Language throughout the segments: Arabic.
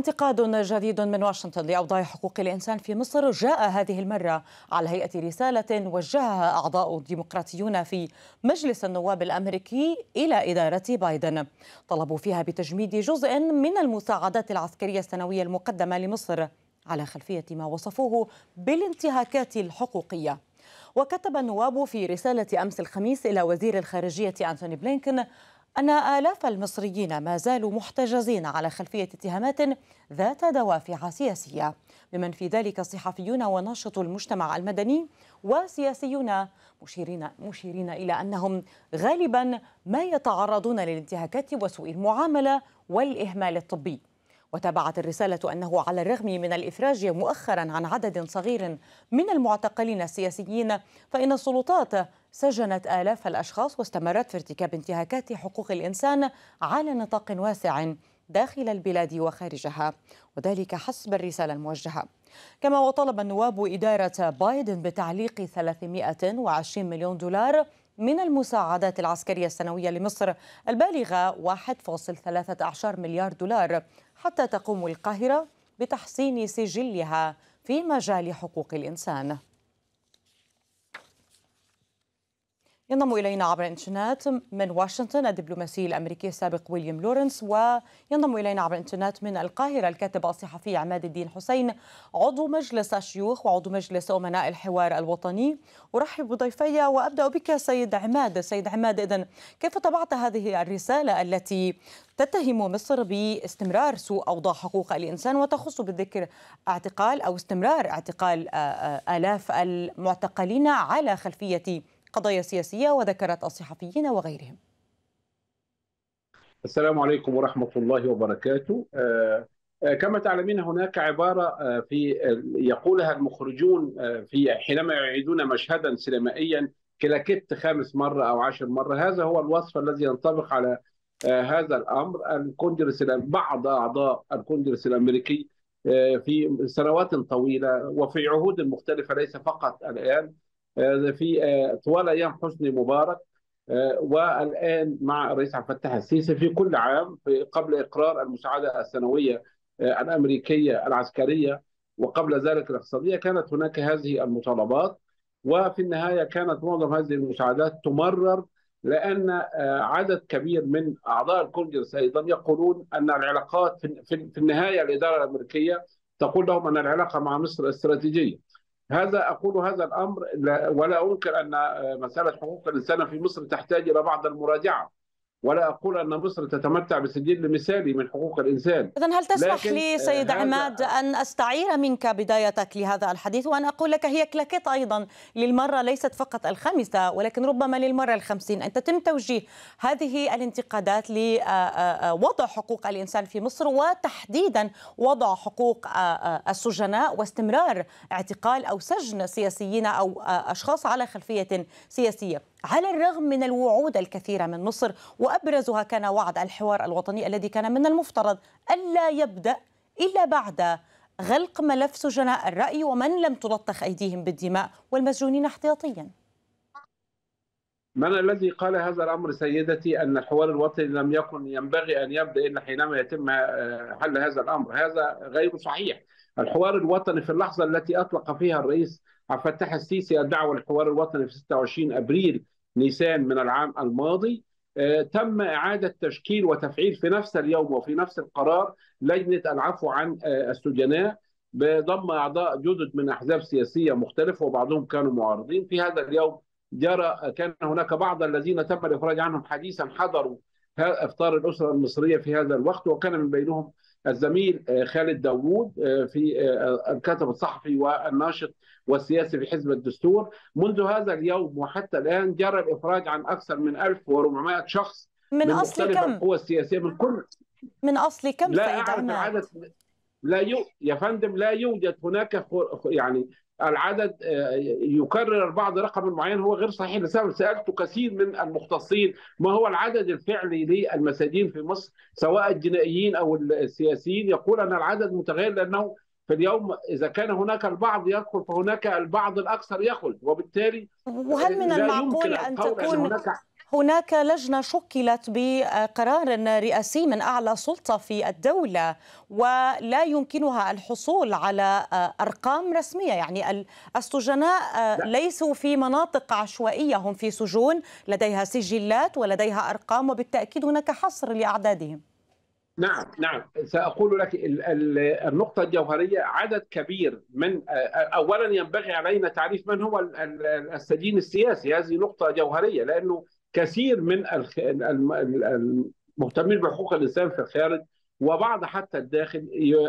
انتقاد جديد من واشنطن لأوضاع حقوق الإنسان في مصر جاء هذه المرة على هيئة رسالة وجهها أعضاء ديمقراطيون في مجلس النواب الأمريكي إلى إدارة بايدن طلبوا فيها بتجميد جزء من المساعدات العسكرية السنوية المقدمة لمصر على خلفية ما وصفوه بالانتهاكات الحقوقية وكتب النواب في رسالة أمس الخميس إلى وزير الخارجية أنتوني بلينكن أن آلاف المصريين ما زالوا محتجزين على خلفية اتهامات ذات دوافع سياسية بمن في ذلك صحفيون وناشطو المجتمع المدني وسياسيون مشيرين, مشيرين إلى أنهم غالبا ما يتعرضون للانتهاكات وسوء المعاملة والإهمال الطبي وتابعت الرسالة أنه على الرغم من الإفراج مؤخرا عن عدد صغير من المعتقلين السياسيين فإن السلطات سجنت آلاف الأشخاص واستمرت في ارتكاب انتهاكات حقوق الإنسان على نطاق واسع داخل البلاد وخارجها وذلك حسب الرسالة الموجهة كما وطلب النواب إدارة بايدن بتعليق 320 مليون دولار من المساعدات العسكرية السنوية لمصر البالغة 1.13 مليار دولار حتى تقوم القاهرة بتحسين سجلها في مجال حقوق الإنسان ينضم إلينا عبر الإنترنت من واشنطن الدبلوماسي الأمريكي السابق ويليام لورنس وينضم إلينا عبر الإنترنت من القاهرة الكاتب الصحفي عماد الدين حسين عضو مجلس الشيوخ وعضو مجلس أمناء الحوار الوطني أرحب بضيفي وأبدأ بك سيد عماد سيد عماد إذا كيف تبعت هذه الرسالة التي تتهم مصر باستمرار سوء أوضاع حقوق الإنسان وتخص بالذكر اعتقال أو استمرار اعتقال آه، آه، آلاف المعتقلين على خلفية قضايا سياسية وذكرت الصحفيين وغيرهم السلام عليكم ورحمة الله وبركاته آه، آه، كما تعلمين هناك عبارة آه، في يقولها المخرجون في حينما يعيدون مشهدا سينمائيا كلاكيت خامس مرة أو عشر مرة هذا هو الوصف الذي ينطبق على هذا الأمر الكونجرس بعض أعضاء الكونجرس الأمريكي في سنوات طويلة وفي عهود مختلفة ليس فقط الآن آه، في آه، طوال ايام حسني مبارك آه، والان مع الرئيس عبد الفتاح السيسي في كل عام قبل اقرار المساعده السنويه الامريكيه العسكريه وقبل ذلك الاقتصاديه كانت هناك هذه المطالبات وفي النهايه كانت معظم هذه المساعدات تمرر لان عدد كبير من اعضاء الكونجرس ايضا يقولون ان العلاقات في النهايه الاداره الامريكيه تقول لهم ان العلاقه مع مصر استراتيجيه هذا اقول هذا الامر ولا انكر ان مساله حقوق الانسان في مصر تحتاج الى بعض المراجعه ولا أقول أن مصر تتمتع بسجل مثالي من حقوق الإنسان إذا هل تسمح لي آه، سيد عماد أن أستعير منك بدايتك لهذا الحديث وأن أقول لك هي كلاكيت أيضا للمرة ليست فقط الخامسة ولكن ربما للمرة الخمسين أن تتم توجيه هذه الانتقادات لوضع آه، آه، حقوق الإنسان في مصر وتحديدا وضع حقوق السجناء واستمرار اعتقال أو سجن سياسيين أو أشخاص على خلفية سياسية على الرغم من الوعود الكثيرة من مصر و وأبرزها كان وعد الحوار الوطني الذي كان من المفترض ألا يبدأ إلا بعد غلق ملف سجناء الرأي ومن لم تلطخ أيديهم بالدماء والمسجونين احتياطيا من الذي قال هذا الامر سيدتي ان الحوار الوطني لم يكن ينبغي ان يبدا الا حينما يتم آه، حل هذا الامر، هذا غير صحيح. الحوار الوطني في اللحظه التي اطلق فيها الرئيس عبد الفتاح السيسي الدعوه للحوار الوطني في 26 ابريل نيسان من العام الماضي آه، تم إعادة تشكيل وتفعيل في نفس اليوم وفي نفس القرار لجنة العفو عن آه، السجناء بضم أعضاء جدد من أحزاب سياسية مختلفة وبعضهم كانوا معارضين في هذا اليوم جرى آه، كان هناك بعض الذين تم الإفراج عنهم حديثا حضروا افطار الاسره المصريه في هذا الوقت وكان من بينهم الزميل آه، خالد داوود آه، في آه، الكاتب الصحفي والناشط والسياسي في حزب الدستور منذ هذا اليوم وحتى الآن جرى الإفراج عن أكثر من 1400 شخص من, من أصل كم؟ القوى السياسية من كل من أصل كم لا سيد عدد لا يو... يا فندم لا يوجد هناك يعني العدد آه، يكرر البعض رقم معين هو غير صحيح لسبب سالته كثير من المختصين ما هو العدد الفعلي للمساجين في مصر سواء الجنائيين او السياسيين يقول ان العدد متغير لانه في اليوم اذا كان هناك البعض يدخل فهناك البعض الاكثر يخرج وبالتالي وهل من المعقول ان تكون هناك هناك لجنة شكلت بقرار رئاسي من أعلى سلطة في الدولة ولا يمكنها الحصول على آه، أرقام رسمية يعني السجناء آه، ليسوا في مناطق عشوائية هم في سجون لديها سجلات ولديها أرقام وبالتأكيد هناك حصر لأعدادهم نعم نعم ساقول لك النقطه الجوهريه عدد كبير من آه، اولا ينبغي علينا تعريف من هو السجين السياسي هذه نقطه جوهريه لانه كثير من المهتمين بحقوق الانسان في الخارج وبعض حتى الداخل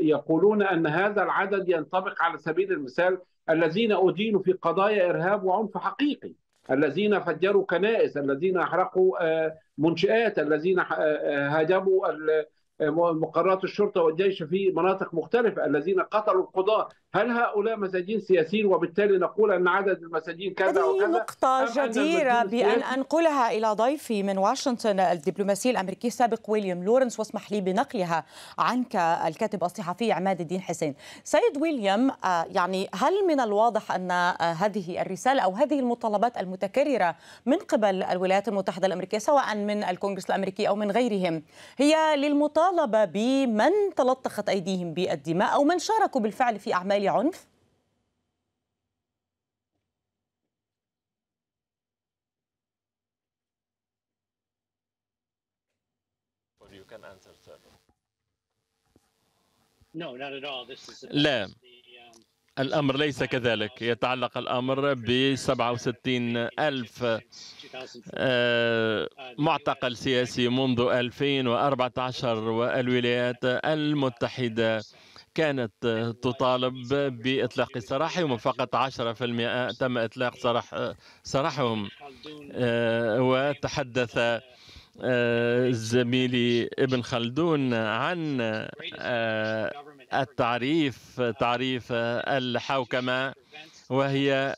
يقولون ان هذا العدد ينطبق على سبيل المثال الذين ادينوا في قضايا ارهاب وعنف حقيقي الذين فجروا كنائس الذين احرقوا آه، منشآت الذين آه، آه، هاجموا مقرات الشرطه والجيش في مناطق مختلفه الذين قتلوا القضاه، هل هؤلاء مساجين سياسيين وبالتالي نقول ان عدد المساجين كذا وكذا؟ هذه نقطه جديره بان انقلها الى ضيفي من واشنطن الدبلوماسي الامريكي السابق ويليام لورنس واسمح لي بنقلها عنك الكاتب الصحفي عماد الدين حسين. سيد ويليام آه، يعني هل من الواضح ان آه، هذه الرساله او هذه المطالبات المتكرره من قبل الولايات المتحده الامريكيه سواء من الكونغرس الامريكي او من غيرهم هي للمطالبه طالب بمن تلطخت أيديهم بالدماء أو من شاركوا بالفعل في أعمال عنف؟ لا الأمر ليس كذلك يتعلق الأمر ب 67 ألف آه، معتقل سياسي منذ 2014 والولايات المتحدة كانت تطالب بإطلاق سراحهم فقط 10% تم إطلاق سراح سراحهم آه، وتحدث آه، زميلي ابن خلدون عن التعريف تعريف الحوكمة وهي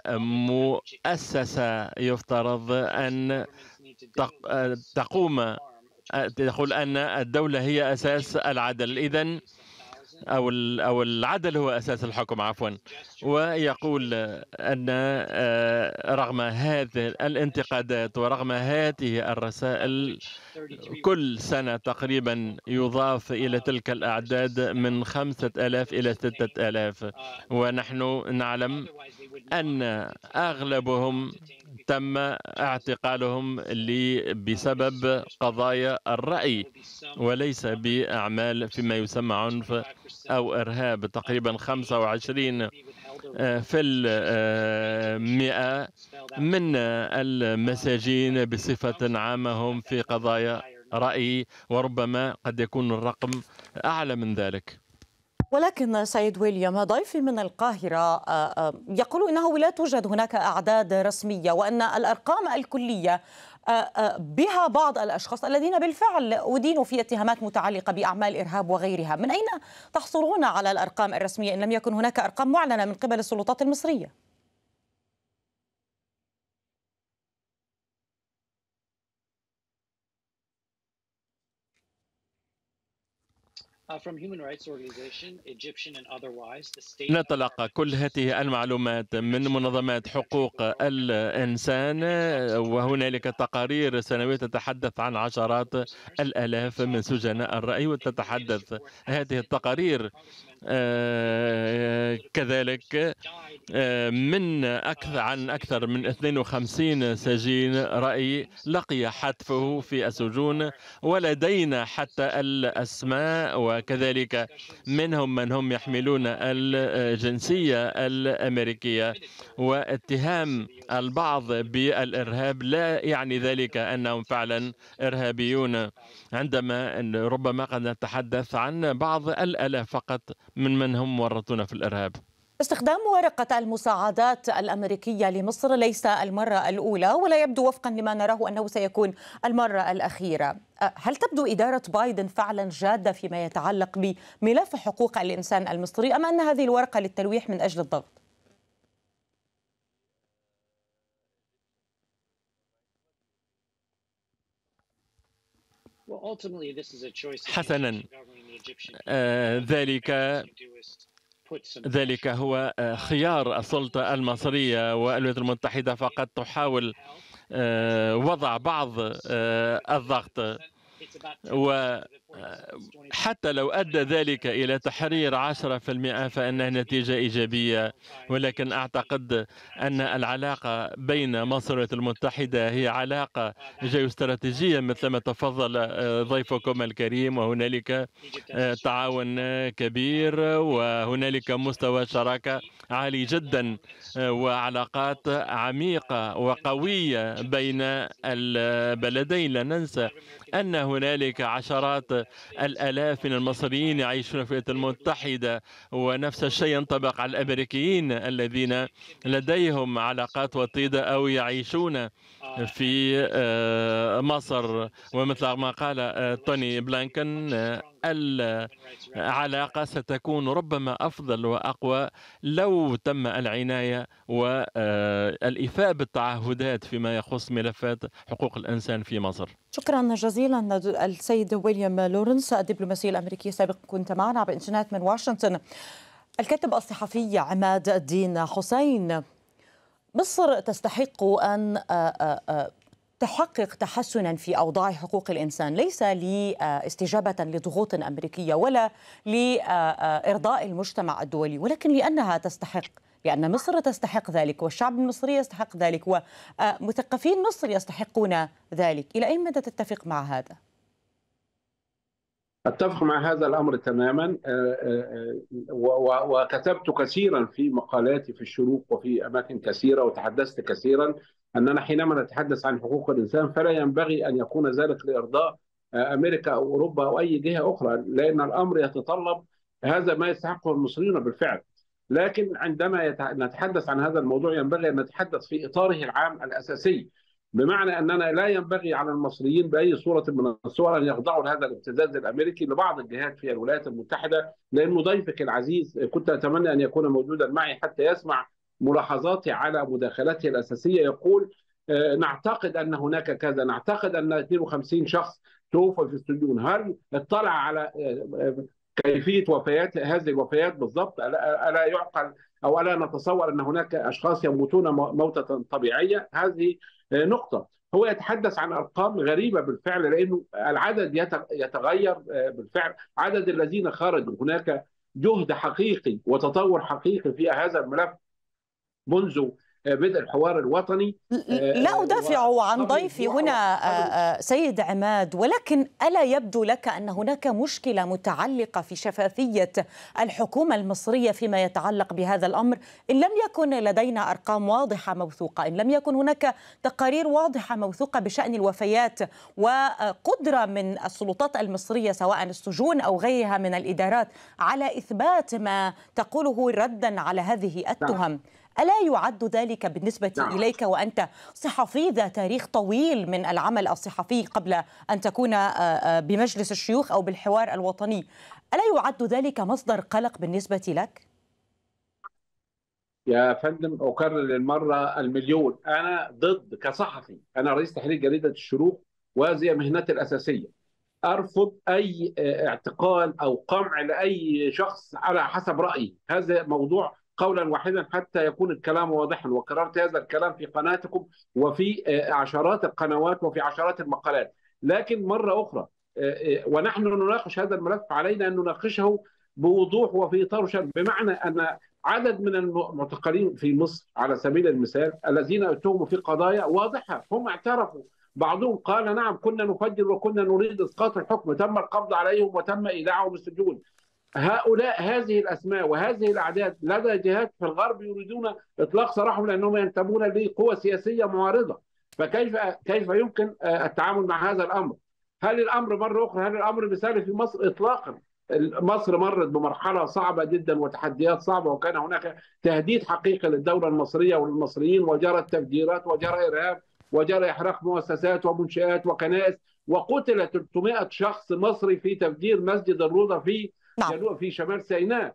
مؤسسة يفترض أن تقوم تقول أن الدولة هي أساس العدل إذا او او العدل هو اساس الحكم عفوا ويقول ان آه، رغم هذه الانتقادات ورغم هذه الرسائل كل سنه تقريبا يضاف الى تلك الاعداد من 5000 الى 6000 ونحن نعلم ان اغلبهم تم اعتقالهم بسبب قضايا الرأي وليس بأعمال فيما يسمى عنف أو إرهاب تقريبا 25 آه، في المئة آه، من المساجين بصفة عامة هم في قضايا رأي وربما قد يكون الرقم أعلى من ذلك ولكن سيد ويليام ضيفي من القاهرة آه، آه، يقول إنه لا توجد هناك أعداد رسمية وأن الأرقام الكلية آه، بها بعض الأشخاص الذين بالفعل أدينوا في اتهامات متعلقة بأعمال إرهاب وغيرها من أين تحصلون على الأرقام الرسمية إن لم يكن هناك أرقام معلنة من قبل السلطات المصرية؟ Uh, نتلقى كل هذه المعلومات من منظمات حقوق الإنسان وهنالك تقارير سنوية تتحدث عن عشرات الآلاف من سجناء الرأي وتتحدث هذه التقارير آه، كذلك آه، من أكثر عن أكثر من 52 سجين رأي لقي حتفه في السجون ولدينا حتى الأسماء وكذلك منهم من هم يحملون الجنسية الأمريكية واتهام البعض بالإرهاب لا يعني ذلك أنهم فعلا إرهابيون عندما ربما قد نتحدث عن بعض الآلاف فقط من من هم ورطونا في الإرهاب استخدام ورقة المساعدات الأمريكية لمصر ليس المرة الأولى ولا يبدو وفقا لما نراه أنه سيكون المرة الأخيرة أه، هل تبدو إدارة بايدن فعلا جادة فيما يتعلق بملف حقوق الإنسان المصري أم أن هذه الورقة للتلويح من أجل الضغط؟ حسنا آه، ذلك ذلك هو آه، خيار السلطة المصرية والولايات المتحدة فقط تحاول آه، وضع بعض الضغط و حتى لو أدى ذلك إلى تحرير 10% فإنها نتيجة إيجابية ولكن أعتقد أن العلاقة بين مصر والولايات المتحدة هي علاقة جيوستراتيجية مثلما تفضل آه، ضيفكم الكريم وهنالك آه، تعاون كبير وهنالك مستوى شراكة عالي جدا آه، وعلاقات عميقة وقوية بين البلدين لا ننسى أن هنالك عشرات الآلاف من المصريين يعيشون في الولايات المتحدة ونفس الشيء ينطبق على الأمريكيين الذين لديهم علاقات وطيدة أو يعيشون في آه، مصر ومثل ما قال آه، توني بلانكن آه، العلاقه ستكون ربما افضل واقوى لو تم العنايه والايفاء آه، بالتعهدات فيما يخص ملفات حقوق الانسان في مصر. شكرا جزيلا السيد ويليام لورنس الدبلوماسي الامريكي سابق كنت معنا عبر انترنت من واشنطن. الكاتب الصحفي عماد الدين حسين مصر تستحق ان آه، آه، تحقق تحسنا في اوضاع حقوق الانسان ليس لاستجابه آه، لضغوط امريكيه ولا لارضاء آه، آه، المجتمع الدولي ولكن لانها تستحق لأن مصر تستحق ذلك والشعب المصري يستحق ذلك ومثقفين مصر يستحقون ذلك إلى أي مدى تتفق مع هذا؟ أتفق مع هذا الأمر تماما وكتبت كثيرا في مقالاتي في الشروق وفي أماكن كثيرة وتحدثت كثيرا أننا حينما نتحدث عن حقوق الإنسان فلا ينبغي أن يكون ذلك لإرضاء آه، أمريكا أو أوروبا أو أي جهة أخرى لأن الأمر يتطلب هذا ما يستحقه المصريون بالفعل لكن عندما نتحدث عن هذا الموضوع ينبغي أن نتحدث في إطاره العام الأساسي بمعنى أننا لا ينبغي على المصريين بأي صورة من الصور أن يخضعوا لهذا الابتزاز الأمريكي لبعض الجهات في الولايات المتحدة لأنه ضيفك العزيز كنت أتمنى أن يكون موجودا معي حتى يسمع ملاحظاتي على مداخلته الأساسية يقول آه، نعتقد أن هناك كذا نعتقد أن 52 شخص توفى في السجون هل اطلع على آه، آه، كيفية وفيات هذه الوفيات بالضبط ألا يعقل أو ألا نتصور أن هناك أشخاص يموتون موتة طبيعية هذه نقطة هو يتحدث عن ارقام غريبه بالفعل لانه العدد يتغير بالفعل عدد الذين خرجوا هناك جهد حقيقي وتطور حقيقي في هذا الملف منذ آه، بدء الحوار الوطني آه، لا أدافع عن ضيفي هنا آه، سيد عماد ولكن ألا يبدو لك أن هناك مشكلة متعلقة في شفافية الحكومة المصرية فيما يتعلق بهذا الأمر إن لم يكن لدينا أرقام واضحة موثوقة إن لم يكن هناك تقارير واضحة موثوقة بشأن الوفيات وقدرة من السلطات المصرية سواء السجون أو غيرها من الإدارات على إثبات ما تقوله ردا على هذه التهم نعم. ألا يعد ذلك بالنسبة نعم. إليك وأنت صحفي ذا تاريخ طويل من العمل الصحفي قبل أن تكون آه، آه، بمجلس الشيوخ أو بالحوار الوطني ألا يعد ذلك مصدر قلق بالنسبة لك؟ يا فندم أكرر للمرة المليون أنا ضد كصحفي أنا رئيس تحرير جريدة الشروق وهذه مهنتي الأساسية أرفض أي آه، اعتقال أو قمع لأي شخص على حسب رأيي هذا موضوع قولا واحدا حتى يكون الكلام واضحا وكررت هذا الكلام في قناتكم وفي آه، عشرات القنوات وفي عشرات المقالات لكن مرة أخرى آه، آه، ونحن نناقش هذا الملف علينا أن نناقشه بوضوح وفي طرشا بمعنى أن عدد من المعتقلين في مصر على سبيل المثال الذين اتهموا في قضايا واضحة هم اعترفوا بعضهم قال نعم كنا نفجر وكنا نريد اسقاط الحكم تم القبض عليهم وتم ايداعهم السجون هؤلاء هذه الاسماء وهذه الاعداد لدى جهات في الغرب يريدون اطلاق سراحهم لانهم ينتمون لقوى سياسيه معارضه فكيف كيف يمكن آه، التعامل مع هذا الامر؟ هل الامر مره اخرى هل الامر مثالي في مصر اطلاقا؟ مصر مرت بمرحله صعبه جدا وتحديات صعبه وكان هناك تهديد حقيقي للدوله المصريه وللمصريين وجرت تفجيرات وجرى ارهاب وجرى احراق مؤسسات ومنشات وكنائس وقتل 300 شخص مصري في تفجير مسجد الروضه في نعم. في شمال سيناء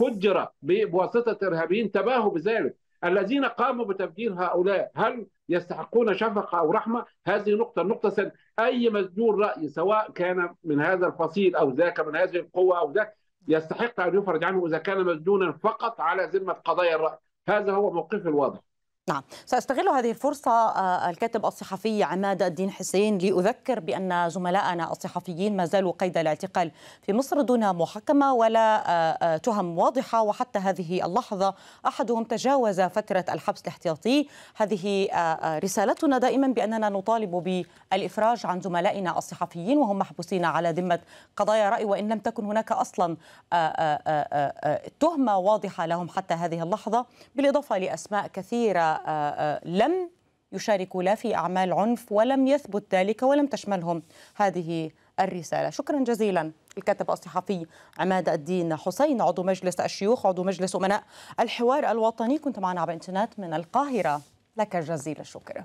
فجر بواسطة إرهابيين تباهوا بذلك الذين قاموا بتفجير هؤلاء هل يستحقون شفقة أو رحمة هذه نقطة النقطة الثانية أي مسجون رأي سواء كان من هذا الفصيل أو ذاك من هذه القوة أو ذاك يستحق أن يفرج عنه إذا كان مسجونا فقط على ذمة قضايا الرأي هذا هو موقفي الواضح نعم سأستغل هذه الفرصة آه، الكاتب الصحفي عماد الدين حسين لأذكر بأن زملائنا الصحفيين ما زالوا قيد الاعتقال في مصر دون محاكمة ولا آه، آه، تهم واضحة وحتى هذه اللحظة أحدهم تجاوز فترة الحبس الاحتياطي هذه رسالتنا دائما بأننا نطالب بالإفراج عن زملائنا الصحفيين وهم محبوسين على ذمة قضايا رأي وإن لم تكن هناك أصلا تهمة واضحة لهم حتى هذه اللحظة بالإضافة لأسماء كثيرة لم يشاركوا لا في أعمال عنف ولم يثبت ذلك ولم تشملهم هذه الرسالة شكرا جزيلا الكاتب الصحفي عماد الدين حسين عضو مجلس الشيوخ عضو مجلس أمناء الحوار الوطني كنت معنا عبر الإنترنت من القاهرة لك جزيل الشكر